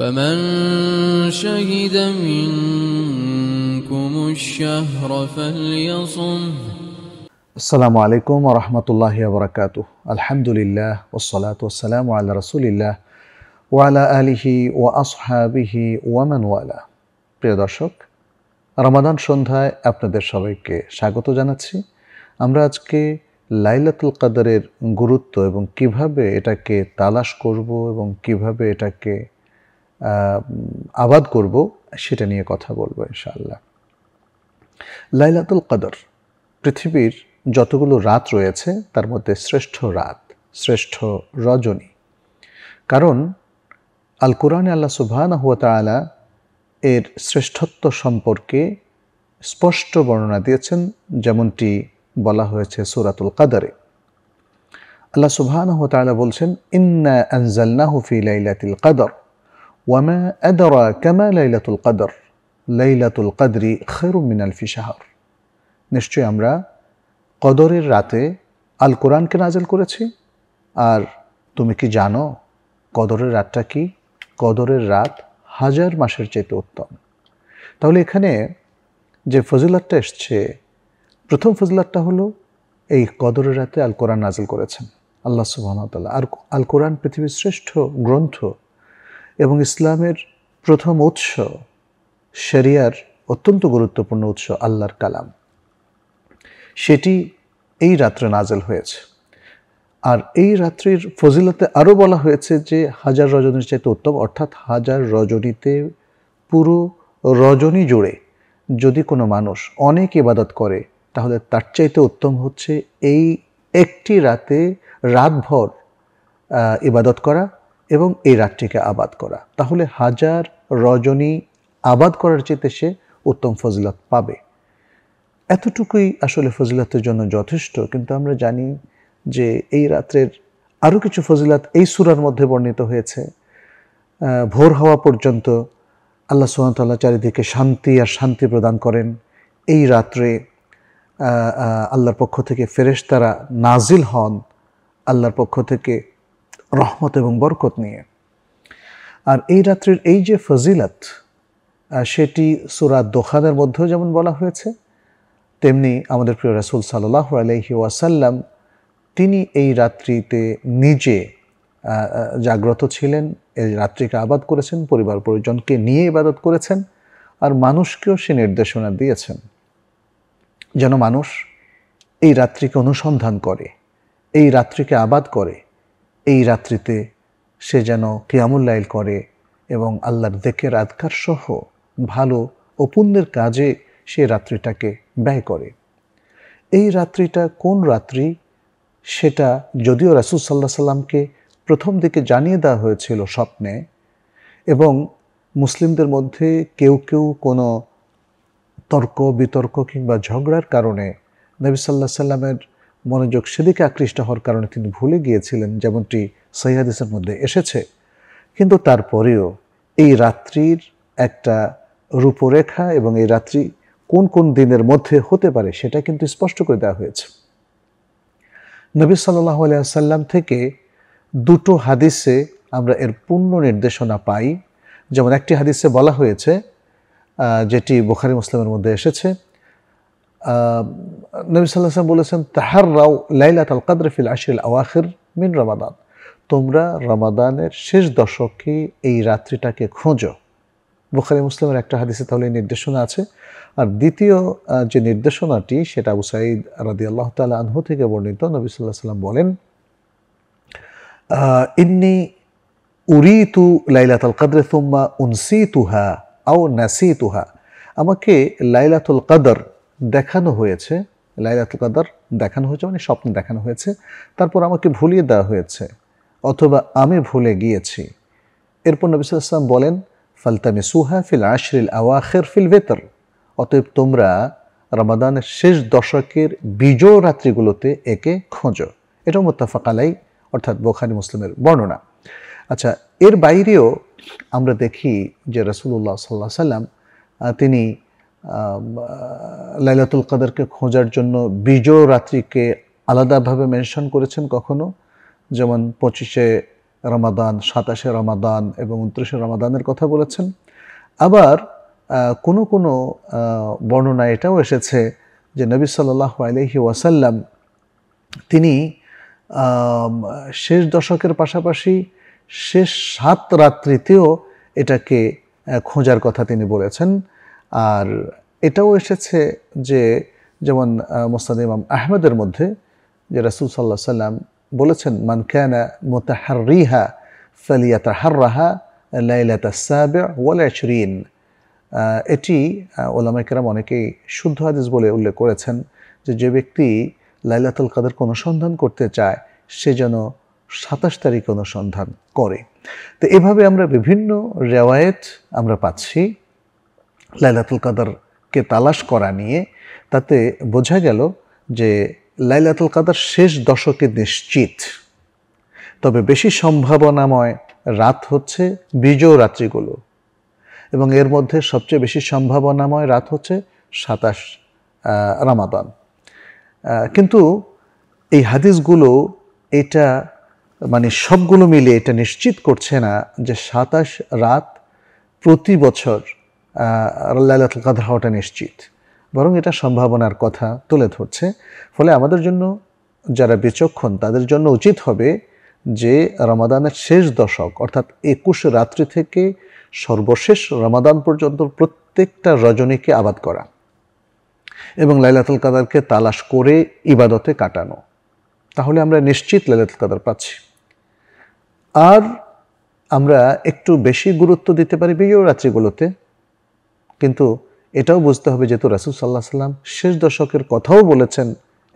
فمن شهد منكم الشهر فليصم السلام عليكم ورحمة الله وبركاته الحمد لله والصلاة والسلام على رسول الله وعلى آله وأصحابه ومن والاه প্রিয় দর্শক রমাদান সন্ধ্যায় আপনাদের সবাইকে স্বাগত জানাচ্ছি আমরা আজকে লাইলাতুল কাদারের গুরুত্ব এবং কিভাবে এটাকে তালাশ করব এবং কিভাবে এটাকে আবাদ করব সেটা নিয়ে কথা বলবো ইনশাআল্লাহ লাইলাতুল কদর পৃথিবীর যতগুলো রাত রয়েছে তার মধ্যে শ্রেষ্ঠ রাত শ্রেষ্ঠ রজনী কারণ আল কোরআনে আল্লাহ সুবহান হুয়াতালা এর শ্রেষ্ঠত্ব সম্পর্কে স্পষ্ট বর্ণনা দিয়েছেন যেমনটি বলা হয়েছে সুরাতুল কাদারে আল্লাহ সুবহান হুয়াতালা বলছেন ইন্না আনজালনাহু ফি লাইলাতিল কাদর وما أدراك ما ليلة القدر ليلة القدر خير من ألف شهر নিশ্চয়ই আমরা কদরের রাতে আল কোরআনকে নাজেল করেছি আর তুমি কি জানো কদরের রাতটা কি কদরের রাত হাজার মাসের চেয়ে উত্তম তাহলে এখানে যে ফজিলাতটা এসছে প্রথম ফজিলাতটা হলো এই কদরের রাতে আল কোরআন নাজিল করেছেন আল্লাহ সুবাহতাল্লাহ আর আল কোরআন পৃথিবীর শ্রেষ্ঠ গ্রন্থ এবং ইসলামের প্রথম উৎস শরিয়ার অত্যন্ত গুরুত্বপূর্ণ উৎস আল্লাহর কালাম সেটি এই রাত্রে নাজেল হয়েছে আর এই রাত্রির ফজিলতে আরও বলা হয়েছে যে হাজার রজনীর চাইতে উত্তম অর্থাৎ হাজার রজনীতে পুরো রজনী জুড়ে যদি কোনো মানুষ অনেক ইবাদত করে তাহলে তার চাইতে উত্তম হচ্ছে এই একটি রাতে রাতভর ইবাদত করা এবং এই রাতটিকে আবাদ করা তাহলে হাজার রজনী আবাদ করার চেতে সে উত্তম ফজিলত পাবে এতটুকুই আসলে ফজিলাতের জন্য যথেষ্ট কিন্তু আমরা জানি যে এই রাত্রের আরও কিছু ফজিলাত এই সুরার মধ্যে বর্ণিত হয়েছে ভোর হওয়া পর্যন্ত আল্লাহ সোহানতাল্লাহ চারিদিকে শান্তি আর শান্তি প্রদান করেন এই রাত্রে আল্লাহর পক্ষ থেকে তারা নাজিল হন আল্লাহর পক্ষ থেকে রহমত এবং বরকত নিয়ে আর এই রাত্রির এই যে ফজিলাত সেটি সুরা দোখানের মধ্যেও যেমন বলা হয়েছে তেমনি আমাদের প্রিয় রাসুল সাল্লাহ আলহি ওয়াসাল্লাম তিনি এই রাত্রিতে নিজে জাগ্রত ছিলেন এই রাত্রিকে আবাদ করেছেন পরিবার পরিজনকে নিয়ে ইবাদত করেছেন আর মানুষকেও সে নির্দেশনা দিয়েছেন যেন মানুষ এই রাত্রিকে অনুসন্ধান করে এই রাত্রিকে আবাদ করে এই রাত্রিতে সে যেন কেয়ামুল্লাইল করে এবং আল্লাহর দেখের আধকার সহ ভালো ও পুণ্যের কাজে সে রাত্রিটাকে ব্যয় করে এই রাত্রিটা কোন রাত্রি সেটা যদিও রাসুল সাল্লাহ সাল্লামকে প্রথম দিকে জানিয়ে দেওয়া হয়েছিল স্বপ্নে এবং মুসলিমদের মধ্যে কেউ কেউ কোনো তর্ক বিতর্ক কিংবা ঝগড়ার কারণে নবী সাল্লাহ সাল্লামের মনোযোগ সেদিকে আকৃষ্ট হওয়ার কারণে তিনি ভুলে গিয়েছিলেন যেমনটি সৈহাদিসের মধ্যে এসেছে কিন্তু তারপরেও এই রাত্রির একটা রূপরেখা এবং এই রাত্রি কোন কোন দিনের মধ্যে হতে পারে সেটা কিন্তু স্পষ্ট করে দেওয়া হয়েছে নবী সাল্লাহ সাল্লাম থেকে দুটো হাদিসে আমরা এর পূর্ণ নির্দেশনা পাই যেমন একটি হাদিসে বলা হয়েছে যেটি বোখারি মুসলিমের মধ্যে এসেছে নবী সাল্লাম বলেছেন তাহার রাও লাইলাত আল কাদর ফিল আশিল আওয়াখির মিন রমাদান তোমরা রমাদানের শেষ দশকে এই রাত্রিটাকে খোঁজো বুখারি মুসলিমের একটা হাদিসে তাহলে এই নির্দেশনা আছে আর দ্বিতীয় যে নির্দেশনাটি সেটা আবু সাঈদ রাদি আল্লাহ তাল আনহু থেকে বর্ণিত নবী সাল্লাহ সাল্লাম বলেন ইন্নি উরি উরিতু লাইলাতুল কাদ্রে তুম্মা উনসি তুহা আও নাসি তুহা আমাকে লাইলাতুল কাদর দেখানো হয়েছে লাইলাতুল কাদার দেখানো হয়েছে মানে স্বপ্ন দেখানো হয়েছে তারপর আমাকে ভুলিয়ে দেওয়া হয়েছে অথবা আমি ভুলে গিয়েছি এরপর নবিসাম বলেন ফালতামি সুহা ফিল আশরিল আওয়াখের ফিল ভেতর অতএব তোমরা রমাদানের শেষ দশকের বিজয় রাত্রিগুলোতে একে খোঁজো এটাও মোত্তাফাক আলাই অর্থাৎ বোখারি মুসলিমের বর্ণনা আচ্ছা এর বাইরেও আমরা দেখি যে রসুল্লাহ সাল্লাহ সাল্লাম তিনি লাইলাতুল কাদেরকে খোঁজার জন্য বিজয় রাত্রিকে আলাদাভাবে মেনশন করেছেন কখনো যেমন পঁচিশে রমাদান সাতাশে রমাদান এবং উনত্রিশে রমাদানের কথা বলেছেন আবার কোনো কোনো বর্ণনা এটাও এসেছে যে নবী সাল্লাহ আলহি ওয়াসাল্লাম তিনি শেষ দশকের পাশাপাশি শেষ সাত রাত্রিতেও এটাকে খোঁজার কথা তিনি বলেছেন আর এটাও এসেছে যে যেমন মোস্তাদ ইমাম আহমেদের মধ্যে যে রাসুল সাল্লাহ সাল্লাম বলেছেন মানকানা মোতাহারিহা ফালিয়াতা রাহা লাইলাতা সাবে ওয়ালাশরিন এটি ওলামাইকেরাম অনেকেই শুদ্ধ হাদিস বলে উল্লেখ করেছেন যে যে ব্যক্তি লাইলাতুল কাদের অনুসন্ধান করতে চায় সে যেন সাতাশ তারিখ অনুসন্ধান করে তো এভাবে আমরা বিভিন্ন রেওয়ায়েত আমরা পাচ্ছি লাইলাতুল কাদারকে তালাশ করা নিয়ে তাতে বোঝা গেল যে লাইলাতুল কাদার শেষ দশকে নিশ্চিত তবে বেশি সম্ভাবনাময় রাত হচ্ছে বিজয় রাত্রিগুলো এবং এর মধ্যে সবচেয়ে বেশি সম্ভাবনাময় রাত হচ্ছে সাতাশ রামাদান কিন্তু এই হাদিসগুলো এটা মানে সবগুলো মিলে এটা নিশ্চিত করছে না যে সাতাশ রাত প্রতি বছর লালাত কাদর হওয়াটা নিশ্চিত বরং এটা সম্ভাবনার কথা তুলে ধরছে ফলে আমাদের জন্য যারা বিচক্ষণ তাদের জন্য উচিত হবে যে রমাদানের শেষ দশক অর্থাৎ একুশ রাত্রি থেকে সর্বশেষ রমাদান পর্যন্ত প্রত্যেকটা রজনীকে আবাদ করা এবং লাইলাতুল কাদারকে তালাশ করে ইবাদতে কাটানো তাহলে আমরা নিশ্চিত লাইলাতুল কাদার পাচ্ছি আর আমরা একটু বেশি গুরুত্ব দিতে পারি বিজয় রাত্রিগুলোতে কিন্তু এটাও বুঝতে হবে যেহেতু রাসুল সাল্লাহ সাল্লাম শেষ দশকের কথাও বলেছেন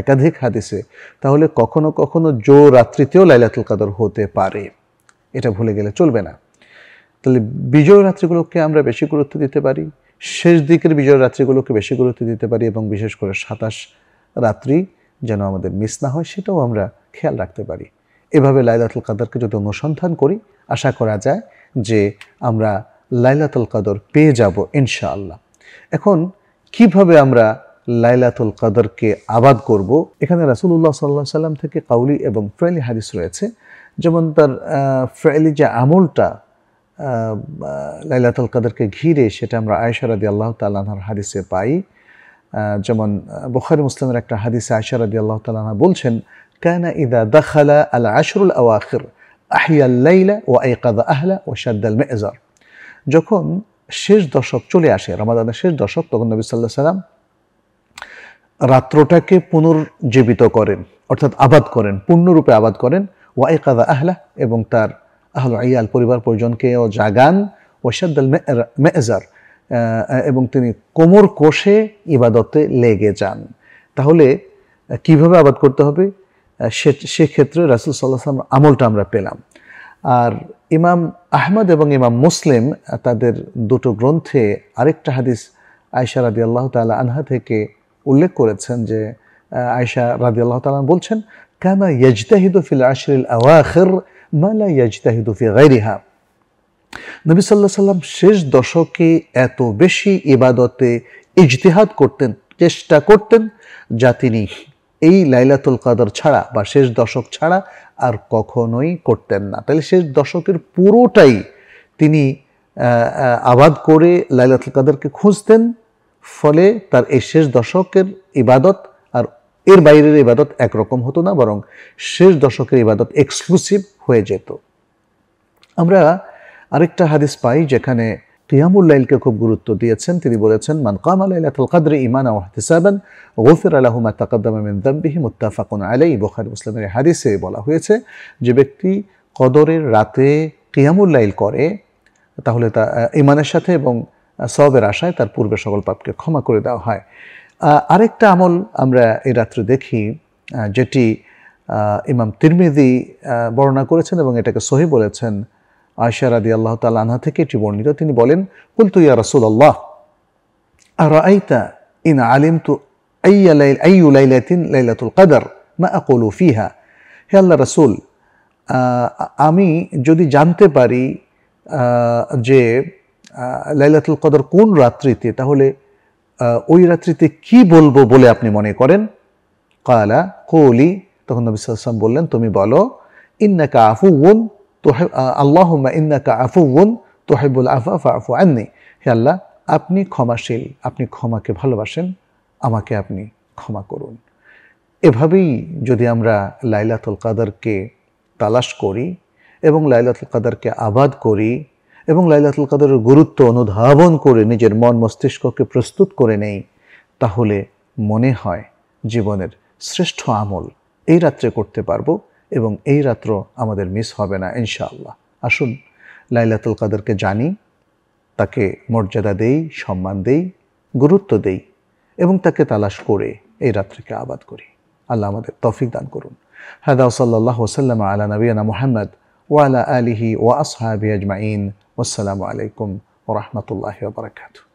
একাধিক হাদিসে তাহলে কখনো কখনো জো রাত্রিতেও লাইলাতুল কাদর হতে পারে এটা ভুলে গেলে চলবে না তাহলে বিজয় রাত্রিগুলোকে আমরা বেশি গুরুত্ব দিতে পারি শেষ দিকের বিজয় রাত্রিগুলোকে বেশি গুরুত্ব দিতে পারি এবং বিশেষ করে সাতাশ রাত্রি যেন আমাদের মিস না হয় সেটাও আমরা খেয়াল রাখতে পারি এভাবে লাইলাতুল কাদারকে যদি অনুসন্ধান করি আশা করা যায় যে আমরা লাইলাতুল কাদর পেয়ে যাব ইনশাআল্লাহ এখন কিভাবে আমরা লাইলাতুল কাদরকে আবাদ করব এখানে রাসুল্লাহ সাল্লাহ সাল্লাম থেকে কাউলি এবং ফ্রাইলি হাদিস রয়েছে যেমন তার ফ্রেলি যে আমলটা লাইলাতুল কাদরকে ঘিরে সেটা আমরা আয়সারাদি আল্লাহ তাল্লাহার হাদিসে পাই যেমন বুখারি মুসলামের একটা হাদিসে আয়সারাদি আল্লাহ তাল্লাহ বলছেন কানা ইদা দখালা আল আশরুল আওয়াখির আহিয়া লাইলা ও আইকাদা আহলা ও সাদ্দাল মেজার যখন শেষ দশক চলে আসে রমাদানের শেষ দশক তখন নবী সাল্লাহ সাল্লাম রাত্রটাকে পুনর্জীবিত করেন অর্থাৎ আবাদ করেন পূর্ণরূপে আবাদ করেন ওয়াইকাদা আহলা এবং তার আহল আয়াল পরিবার পরিজনকেও জাগান ওয়াসাদ্দাল মেজার এবং তিনি কোমর কোষে ইবাদতে লেগে যান তাহলে কিভাবে আবাদ করতে হবে সে সেক্ষেত্রে রাসুল সাল্লাহ আমলটা আমরা পেলাম আর ইমাম আহমদ এবং ইমাম মুসলিম তাদের দুটো গ্রন্থে আরেকটা হাদিস আয়সা রাদি আল্লাহ তাল আনহা থেকে উল্লেখ করেছেন যে আয়সা রাদি আল্লাহ তালা বলছেন কানা ইয়াজতাহিদু আশরিল আওয়াখির মালা ইয়াজতাহিদু ফি গাইরিহা নবী সাল্লাহ সাল্লাম শেষ দশকে এত বেশি ইবাদতে ইজতিহাদ করতেন চেষ্টা করতেন যা তিনি এই লাইলাতুল কাদর ছাড়া বা শেষ দশক ছাড়া আর কখনোই করতেন না তাহলে শেষ দশকের পুরোটাই তিনি আবাদ করে লাইলাতুল কাদেরকে খুঁজতেন ফলে তার এই শেষ দশকের ইবাদত আর এর বাইরের ইবাদত একরকম হতো না বরং শেষ দশকের ইবাদত এক্সক্লুসিভ হয়ে যেত আমরা আরেকটা হাদিস পাই যেখানে কিয়ামুল লাইলকে খুব গুরুত্ব দিয়েছেন তিনি বলেছেন মান কামা লাইলাতুল কদর ইমান ও ইহতিসাবান গফির লাহু মা তাকাদ্দামা মিন যানবিহি মুত্তাফাকুন আলাইহি বুখারী মুসলিমের হাদিসে বলা হয়েছে যে ব্যক্তি কদরের রাতে কিয়ামুল লাইল করে তাহলে তা ইমানের সাথে এবং সবের আশায় তার পূর্বে সকল পাপকে ক্ষমা করে দেওয়া হয় আরেকটা আমল আমরা এই রাত্রে দেখি যেটি ইমাম তিরমিদি বর্ণনা করেছেন এবং এটাকে সহি বলেছেন আয়সা রাদি আল্লাহ তালা আনহা থেকে এটি বর্ণিত তিনি বলেন কুল তুই রসুল আল্লাহ আর আইতা ইন আলিম তু লাইলাতুল কাদার মা আকলু ফিহা হে আল্লাহ রসুল আমি যদি জানতে পারি যে লাইলাতুল কদর কোন রাত্রিতে তাহলে ওই রাত্রিতে কি বলবো বলে আপনি মনে করেন কালা কোলি তখন নবী সাল্লাম বললেন তুমি বলো ইন্নাকা আফু আল্লাহমা ইন্নাকা আফুবন তোহেবুল আফা ফাফু আননি হে আল্লাহ আপনি ক্ষমাশীল আপনি ক্ষমাকে ভালোবাসেন আমাকে আপনি ক্ষমা করুন এভাবেই যদি আমরা লাইলাতুল কাদারকে তালাশ করি এবং লাইলাতুল কাদারকে আবাদ করি এবং লাইলাতুল কাদারের গুরুত্ব অনুধাবন করে নিজের মন মস্তিষ্ককে প্রস্তুত করে নেই তাহলে মনে হয় জীবনের শ্রেষ্ঠ আমল এই রাত্রে করতে পারবো এবং এই রাত্র আমাদের মিস হবে না ইনশাআল্লাহ আসুন লাইলাতুল কাদেরকে জানি তাকে মর্যাদা দেই সম্মান দেই গুরুত্ব দেই এবং তাকে তালাশ করে এই রাত্রিকে আবাদ করি আল্লাহ আমাদের তফিক দান করুন হায়দা সাল্লাহ ওসাল্লাম আলা নবীনা মোহাম্মদ ওয়ালা আলিহি ওয়া আসহাবি আজমাইন আসসালামু আলাইকুম ও রহমতুল্লাহ বারকাতু